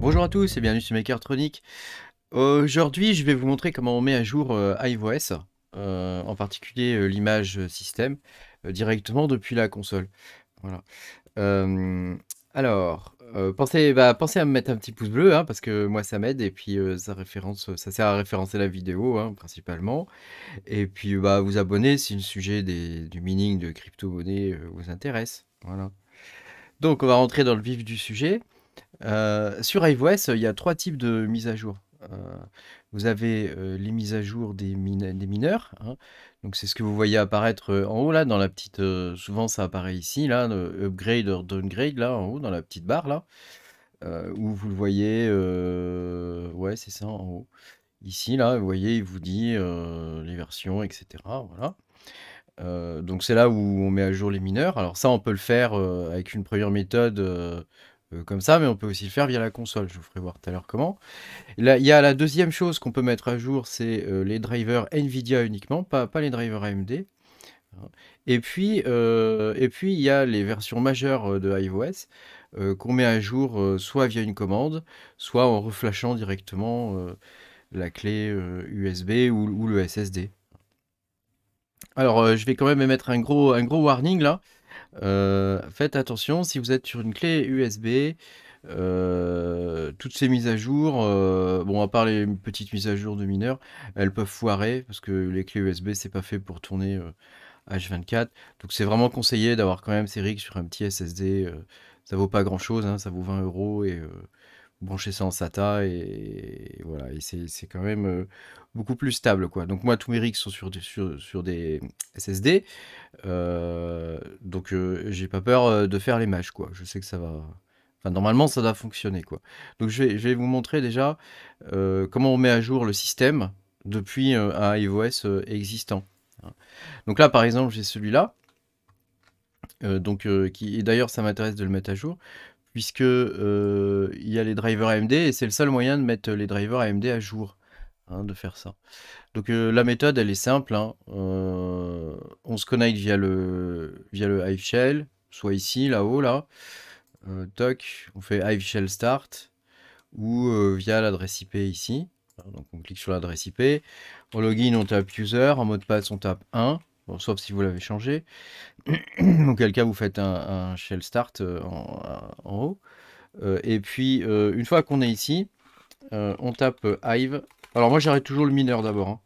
Bonjour à tous et bienvenue sur Makertronic. Aujourd'hui, je vais vous montrer comment on met à jour euh, iOS, euh, en particulier euh, l'image système, directement depuis la console. Voilà. alors, bah, pensez, à me mettre un petit pouce bleu, hein, parce que moi ça m'aide, et puis ça, référence, ça sert à référencer la vidéo, hein, principalement. Et puis, bah, vous abonner si le sujet du mining de crypto-monnaie vous intéresse. Voilà. Donc, on va rentrer dans le vif du sujet. Euh, sur iOS, il y a trois types de mises à jour. Euh, vous avez euh, les mises à jour des, mineurs. Hein. Donc c'est ce que vous voyez apparaître en haut là, dans la petite. souvent ça apparaît ici là, upgrade or downgrade là en haut dans la petite barre là, où vous le voyez. ouais c'est ça en haut. Ici là, vous voyez, il vous dit les versions, etc. Voilà. donc c'est là où on met à jour les mineurs. Alors ça, on peut le faire avec une première méthode euh, comme ça, mais on peut aussi le faire via la console. Je vous ferai voir tout à l'heure comment. Là, il y a la deuxième chose qu'on peut mettre à jour, c'est euh, les drivers Nvidia uniquement, pas, pas les drivers AMD. Et puis, euh, et puis, il y a les versions majeures de iOS qu'on met à jour soit via une commande, soit en reflashant directement la clé USB ou, le SSD. Alors, je vais quand même émettre un gros, un gros warning là. Euh, faites attention, si vous êtes sur une clé USB, euh, toutes ces mises à jour, euh, bon, à part les petites mises à jour de mineurs, elles peuvent foirer parce que les clés USB, c'est pas fait pour tourner H24. Donc, c'est vraiment conseillé d'avoir quand même ces rigs sur un petit SSD. ça vaut pas grand chose, hein, ça vaut 20 euros et brancher ça en SATA et, voilà. Et c'est quand même euh, beaucoup plus stable, quoi. Donc moi, tous mes rigs sont sur, des SSD, euh, donc euh, j'ai pas peur de faire les matchs, quoi. Je sais que ça va. Enfin, normalement, ça doit fonctionner, quoi. Donc je vais, vous montrer déjà comment on met à jour le système depuis un iOS existant. Hein. Donc là, par exemple, j'ai celui-là. donc, qui, et d'ailleurs, ça m'intéresse de le mettre à jour puisque euh, il y a les drivers AMD et c'est le seul moyen de mettre les drivers AMD à jour, hein, de faire ça. Donc euh, la méthode, elle est simple. Hein. Euh, on se connecte via le via le Hive Shell, soit ici, là-haut, là. toc, on fait Hive Shell Start ou via l'adresse IP ici. Hein, donc on clique sur l'adresse IP. On login, on tape user. En mot de passe, on tape 1 sauf si vous l'avez changé, quel cas vous faites un, shell start euh, en, haut. Euh, et puis euh, une fois qu'on est ici, on tape Hive. Alors moi j'arrête toujours le mineur d'abord. Hein.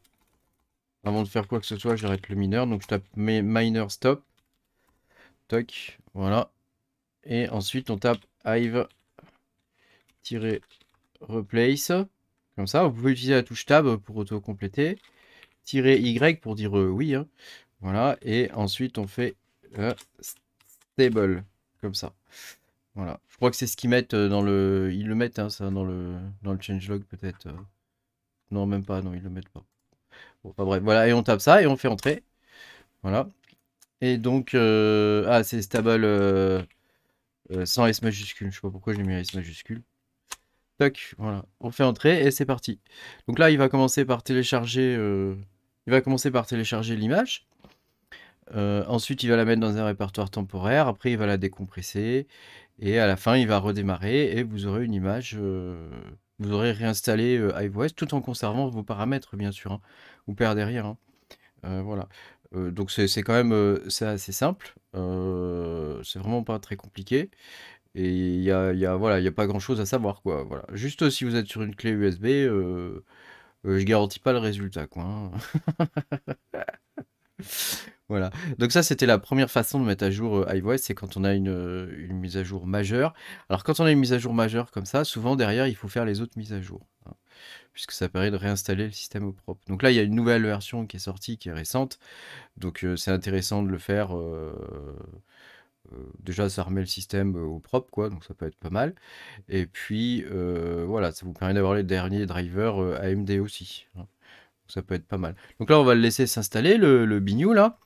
Avant de faire quoi que ce soit, j'arrête le mineur. Donc je tape miner stop. Toc, voilà. Et ensuite on tape Hive replace. Comme ça, vous pouvez utiliser la touche tab pour auto-compléter. Tirer Y pour dire oui. Hein. Voilà, et ensuite on fait euh, stable, comme ça. Voilà, je crois que c'est ce qu'ils mettent euh, dans le... Ils le mettent, hein, ça, dans le, dans le changelog peut-être. Euh. Non, même pas, non, ils le mettent pas. Bon, pas bref, voilà, et on tape ça et on fait entrer. Voilà. Et donc, ah, c'est stable sans S majuscule. Je sais pas pourquoi j'ai mis S majuscule. Toc, voilà. On fait entrer et c'est parti. Donc là, il va commencer par télécharger... Il va commencer par télécharger l'image. Euh, ensuite, il va la mettre dans un répertoire temporaire. Après, il va la décompresser. Et à la fin, il va redémarrer et vous aurez une image. Euh, vous aurez réinstallé euh, iOS tout en conservant vos paramètres, bien sûr. Hein. Vous perdez rien. Hein. voilà. donc, c'est quand même assez simple. c'est vraiment pas très compliqué. Et il n'y a, y a, voilà, a pas grand chose à savoir. Quoi, voilà. Juste si vous êtes sur une clé USB, je garantis pas le résultat. Quoi, hein. Voilà. Donc ça, c'était la première façon de mettre à jour euh, c'est quand on a euh, une, mise à jour majeure. Alors quand on a une mise à jour majeure comme ça, souvent derrière, il faut faire les autres mises à jour. Hein, puisque ça permet de réinstaller le système au propre. Donc là, il y a une nouvelle version qui est sortie, qui est récente. Donc euh, c'est intéressant de le faire. Euh, déjà, ça remet le système au propre, quoi. Donc ça peut être pas mal. Et puis, voilà, ça vous permet d'avoir les derniers drivers AMD aussi. Hein, donc ça peut être pas mal. Donc là, on va le laisser s'installer, le, le Bignou, là.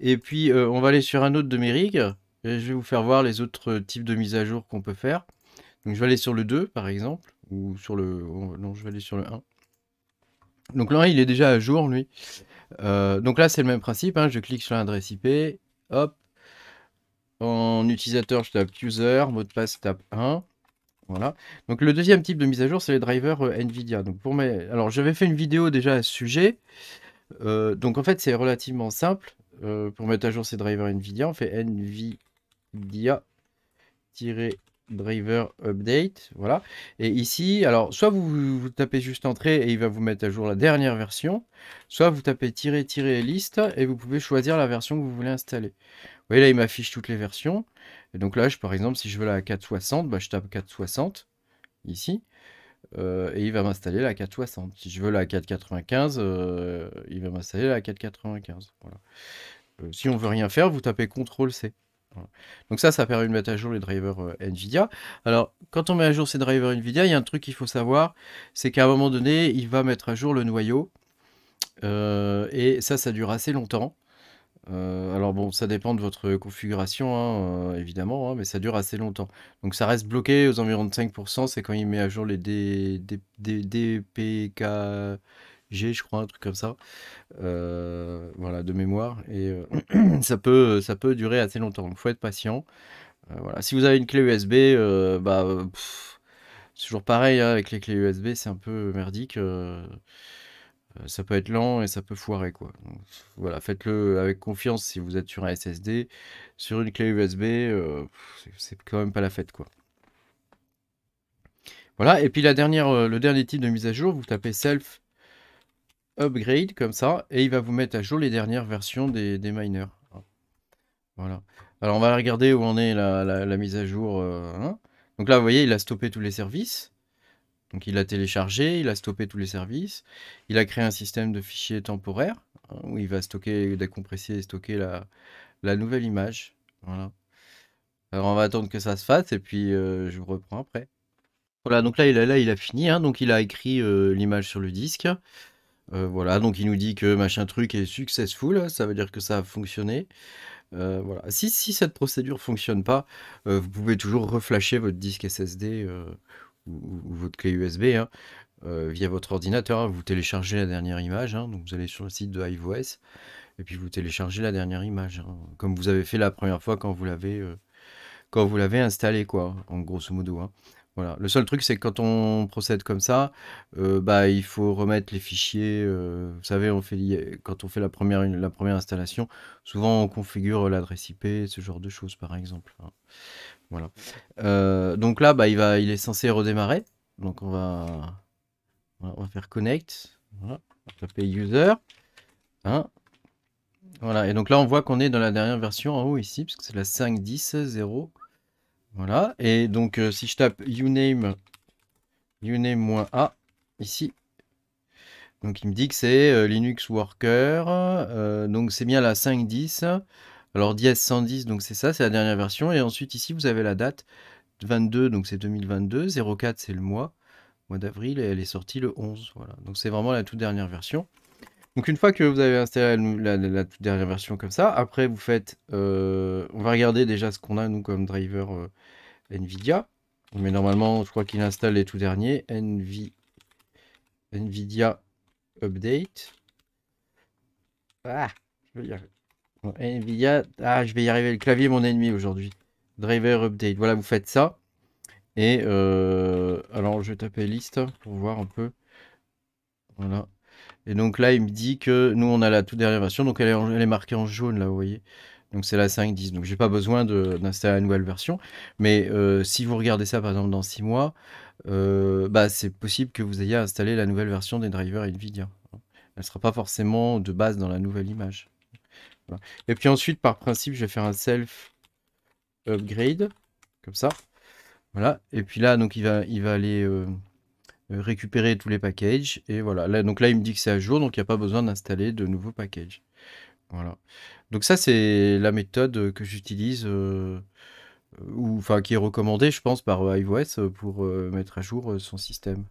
Et puis, euh, on va aller sur un autre de mes rigs. Et je vais vous faire voir les autres types de mises à jour qu'on peut faire. Donc, je vais aller sur le 2, par exemple. Ou sur le... Non, je vais aller sur le 1. Donc là, il est déjà à jour, lui. Euh, donc là, c'est le même principe. Hein. Je clique sur l'adresse IP. Hop. En utilisateur, je tape user. Mot de passe, je tape 1. Voilà. Donc le deuxième type de mise à jour, c'est les drivers euh, NVIDIA. pour mes... Alors j'avais fait une vidéo déjà à ce sujet. donc en fait, c'est relativement simple. Euh, pour mettre à jour ces drivers NVIDIA, on fait NVIDIA-driver update. Voilà. Et ici, alors, soit vous, tapez juste entrée et il va vous mettre à jour la dernière version, soit vous tapez tirer, tirer liste et vous pouvez choisir la version que vous voulez installer. Vous voyez, là, il m'affiche toutes les versions. Et donc là, je, par exemple, si je veux la 460, bah, je tape 460 ici. Euh, et il va m'installer la 460. Si je veux la 495, euh, il va m'installer la 495. Voilà. Euh, si on veut rien faire, vous tapez CTRL-C. Donc ça, ça permet de mettre à jour les drivers NVIDIA. Alors, quand on met à jour ces drivers NVIDIA, il y a un truc qu'il faut savoir, c'est qu'à un moment donné, il va mettre à jour le noyau. et ça, ça dure assez longtemps. Euh, alors bon, ça dépend de votre configuration, hein, euh, évidemment, hein, mais ça dure assez longtemps. Donc ça reste bloqué aux environs de 5 c'est quand il met à jour les DPKG, je crois, un truc comme ça. Euh, voilà, de mémoire et ça peut, ça peut durer assez longtemps, donc faut être patient. voilà, si vous avez une clé USB, bah, c'est toujours pareil, hein, avec les clés USB, c'est un peu merdique, euh, ça peut être lent et ça peut foirer quoi. voilà, faites-le avec confiance si vous êtes sur un SSD. Sur une clé USB, euh, c'est quand même pas la fête quoi. Voilà, et puis la dernière, euh, le dernier type de mise à jour, vous tapez self upgrade comme ça, et il va vous mettre à jour les dernières versions des, miners. Voilà. Alors on va regarder où on est la, mise à jour. Hein. Donc là, vous voyez, il a stoppé tous les services il a téléchargé, il a stoppé tous les services, il a créé un système de fichiers temporaires euh, où il va stocker, décompresser et stocker la, nouvelle image. Alors on va attendre que ça se fasse et puis euh, je vous reprends après. Voilà, donc là il a, là, il a fini, hein. donc il a écrit euh, l'image sur le disque. voilà, donc il nous dit que machin truc est successful, ça veut dire que ça a fonctionné. voilà. Si, cette procédure fonctionne pas, vous pouvez toujours reflasher votre disque SSD ou, votre clé USB hein, euh, via votre ordinateur. Hein. vous téléchargez la dernière image. Hein. donc vous allez sur le site de HiveOS et puis vous téléchargez la dernière image, comme vous avez fait la première fois quand vous l'avez euh, quand vous l'avez installé quoi, en grosso modo. Voilà. Le seul truc, c'est que quand on procède comme ça, euh, bah, il faut remettre les fichiers. vous savez, on fait, quand on fait la première, la première installation, souvent on configure l'adresse IP, ce genre de choses, par exemple. Voilà. Euh, donc là, bah, il, va, il est censé redémarrer. Donc on va, on va faire connect. Voilà. On va taper user. Hein voilà. Et donc là, on voit qu'on est dans la dernière version en haut ici, parce que c'est la 5.10.0. Voilà. Et donc euh, si je tape uname, uname-a ici, donc il me dit que c'est euh, Linux Worker. donc c'est bien la 5.10. Alors ds 110, donc c'est ça, c'est la dernière version. Et ensuite ici, vous avez la date 22, donc c'est 2022. 04, c'est le mois, mois d'avril, et elle est sortie le 11. Voilà. Donc c'est vraiment la toute dernière version. Donc une fois que vous avez installé la, toute dernière version comme ça, après vous faites, euh, on va regarder déjà ce qu'on a nous comme driver euh, Nvidia. Mais normalement, je crois qu'il installe les tout derniers. Nvidia Update. Ah, je vais NVIDIA. Ah, je vais y arriver. Le clavier mon ennemi aujourd'hui. Driver update. Voilà, vous faites ça. Et euh, alors, je vais taper liste pour voir un peu. Voilà. Et donc là, il me dit que nous, on a la toute dernière version. Donc elle est, est marquée en jaune, là, vous voyez. Donc c'est la 5.10. Donc j'ai pas besoin d'installer la nouvelle version. Mais euh, si vous regardez ça, par exemple, dans 6 mois, euh, bah, c'est possible que vous ayez installé la nouvelle version des drivers NVIDIA. Elle ne sera pas forcément de base dans la nouvelle image. Et puis ensuite, par principe, je vais faire un self upgrade, comme ça. Voilà. Et puis là, donc il va, il va aller euh, récupérer tous les packages. Et voilà. Là, donc là, il me dit que c'est à jour, donc il n'y a pas besoin d'installer de nouveaux packages. Voilà. Donc ça, c'est la méthode que j'utilise. Euh, ou enfin qui est recommandée, je pense, par euh, iOS pour mettre à jour son système.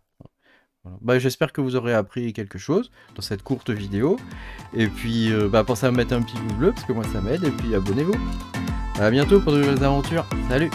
Bah, j'espère que vous aurez appris quelque chose dans cette courte vidéo. Et puis, euh, bah, pensez à mettre un petit pouce bleu parce que moi ça m'aide. Et puis, abonnez-vous. À bientôt pour de nouvelles aventures. Salut